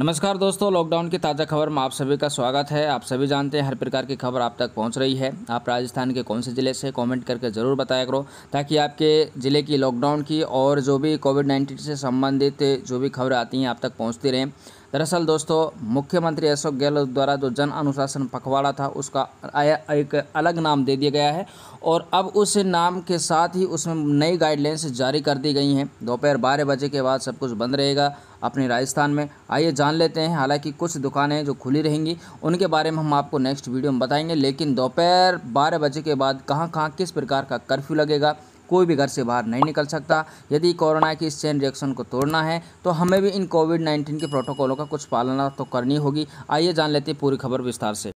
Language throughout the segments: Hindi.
नमस्कार दोस्तों लॉकडाउन की ताज़ा खबर में आप सभी का स्वागत है आप सभी जानते हैं हर प्रकार की खबर आप तक पहुंच रही है आप राजस्थान के कौन से ज़िले से कमेंट करके ज़रूर बताया करो ताकि आपके ज़िले की लॉकडाउन की और जो भी कोविड नाइन्टीन से संबंधित जो भी खबर आती हैं आप तक पहुंचती रहें दरअसल दोस्तों मुख्यमंत्री अशोक गहलोत द्वारा जो जन अनुशासन पखवाड़ा था उसका एक अलग नाम दे दिया गया है और अब उस नाम के साथ ही उसमें नई गाइडलाइंस जारी कर दी गई हैं दोपहर बारह बजे के बाद सब कुछ बंद रहेगा अपने राजस्थान में आइए जान लेते हैं हालांकि कुछ दुकानें जो खुली रहेंगी उनके बारे में हम आपको नेक्स्ट वीडियो में बताएंगे लेकिन दोपहर बारह बजे के बाद कहाँ कहाँ किस प्रकार का कर्फ्यू लगेगा कोई भी घर से बाहर नहीं निकल सकता यदि कोरोना की इस चेन रिएक्शन को तोड़ना है तो हमें भी इन कोविड नाइन्टीन के प्रोटोकॉलों का कुछ पालना तो करनी होगी आइए जान लेते हैं पूरी खबर विस्तार से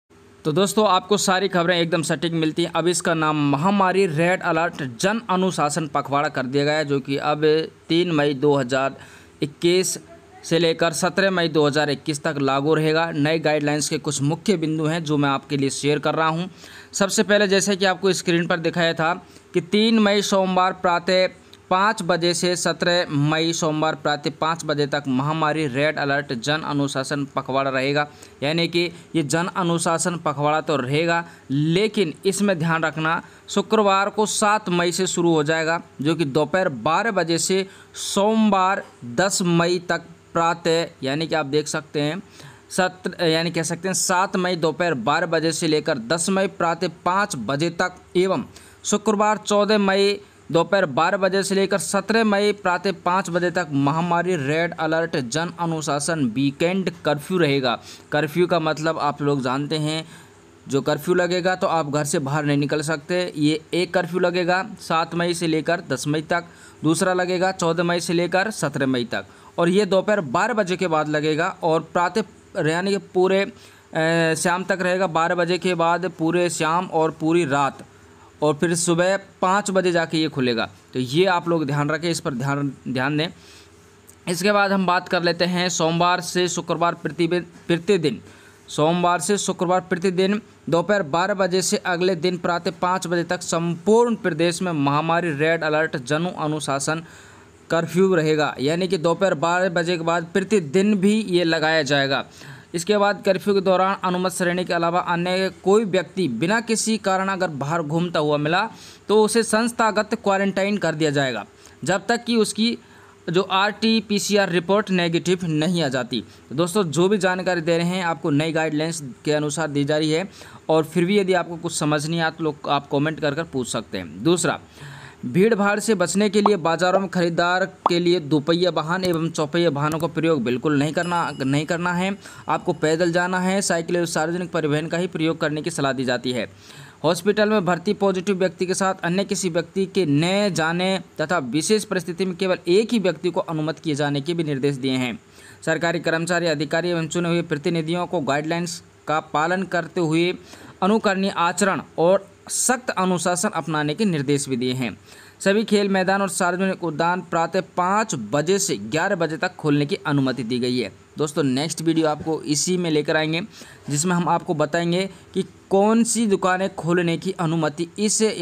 तो दोस्तों आपको सारी खबरें एकदम सटीक मिलती हैं अब इसका नाम महामारी रेड अलर्ट जन अनुशासन पखवाड़ा कर दिया गया है जो कि अब तीन मई दो से लेकर 17 मई 2021 तक लागू रहेगा नए गाइडलाइंस के कुछ मुख्य बिंदु हैं जो मैं आपके लिए शेयर कर रहा हूं सबसे पहले जैसे कि आपको स्क्रीन पर दिखाया था कि 3 मई सोमवार प्रातः पाँच बजे से सत्रह मई सोमवार प्रातः पाँच बजे तक महामारी रेड अलर्ट जन अनुशासन पखवाड़ा रहेगा यानी कि ये जन अनुशासन पखवाड़ा तो रहेगा लेकिन इसमें ध्यान रखना शुक्रवार को सात मई से शुरू हो जाएगा जो कि दोपहर बारह बजे से सोमवार दस मई तक प्रातः यानी कि आप देख सकते हैं सत्र यानी कह सकते हैं सात मई दोपहर बारह बजे से लेकर दस मई प्रातः पाँच बजे तक एवं शुक्रवार चौदह मई दोपहर बारह बजे से लेकर सत्रह मई प्रातः पाँच बजे तक महामारी रेड अलर्ट जन अनुशासन वीकेंड कर्फ्यू रहेगा कर्फ्यू का मतलब आप लोग जानते हैं जो कर्फ्यू लगेगा तो आप घर से बाहर नहीं निकल सकते ये एक कर्फ्यू लगेगा सात मई से लेकर दस मई तक दूसरा लगेगा चौदह मई से लेकर सत्रह मई तक और ये दोपहर बारह बजे के बाद लगेगा और प्रातः यानी कि पूरे शाम तक रहेगा बारह बजे के बाद पूरे शाम और पूरी रात और फिर सुबह पाँच बजे जाके ये खुलेगा तो ये आप लोग ध्यान रखें इस पर ध्यान ध्यान दें इसके बाद हम बात कर लेते हैं सोमवार से शुक्रवार प्रतिदिन प्रतिदिन सोमवार से शुक्रवार प्रतिदिन दोपहर बारह बजे से अगले दिन प्रातः पाँच बजे तक संपूर्ण प्रदेश में महामारी रेड अलर्ट जन अनुशासन कर्फ्यू रहेगा यानी कि दोपहर बारह बजे के बाद प्रतिदिन भी ये लगाया जाएगा इसके बाद कर्फ्यू के दौरान अनुमत श्रेणी के अलावा अन्य कोई व्यक्ति बिना किसी कारण अगर बाहर घूमता हुआ मिला तो उसे संस्थागत क्वारंटाइन कर दिया जाएगा जब तक कि उसकी जो R T P C R report negative नहीं आ जाती तो दोस्तों जो भी जानकारी दे रहे हैं आपको नई गाइडलाइंस के अनुसार दी जा रही है और फिर भी यदि आपको कुछ समझ नहीं आता तो लोग आप कॉमेंट कर कर पूछ सकते हैं दूसरा भीड़ भाड़ से बचने के लिए बाज़ारों में खरीदार के लिए दोपहिया वाहन एवं चौपहिया वाहनों का प्रयोग बिल्कुल नहीं करना नहीं करना है आपको पैदल जाना है साइकिल एवं सार्वजनिक परिवहन का ही प्रयोग करने की सलाह दी जाती है हॉस्पिटल में भर्ती पॉजिटिव व्यक्ति के साथ अन्य किसी व्यक्ति के नए जाने तथा विशेष परिस्थिति में केवल एक ही व्यक्ति को अनुमत किए जाने के भी निर्देश दिए हैं सरकारी कर्मचारी अधिकारी एवं चुने हुए प्रतिनिधियों को गाइडलाइंस का पालन करते हुए अनुकरणीय आचरण और सख्त अनुशासन अपनाने के निर्देश भी दिए हैं सभी खेल मैदान और सार्वजनिक उद्यान प्रातः पाँच बजे से ग्यारह बजे तक खोलने की अनुमति दी गई है दोस्तों नेक्स्ट वीडियो आपको इसी में लेकर आएंगे जिसमें हम आपको बताएंगे कि कौन सी दुकानें खोलने की अनुमति इस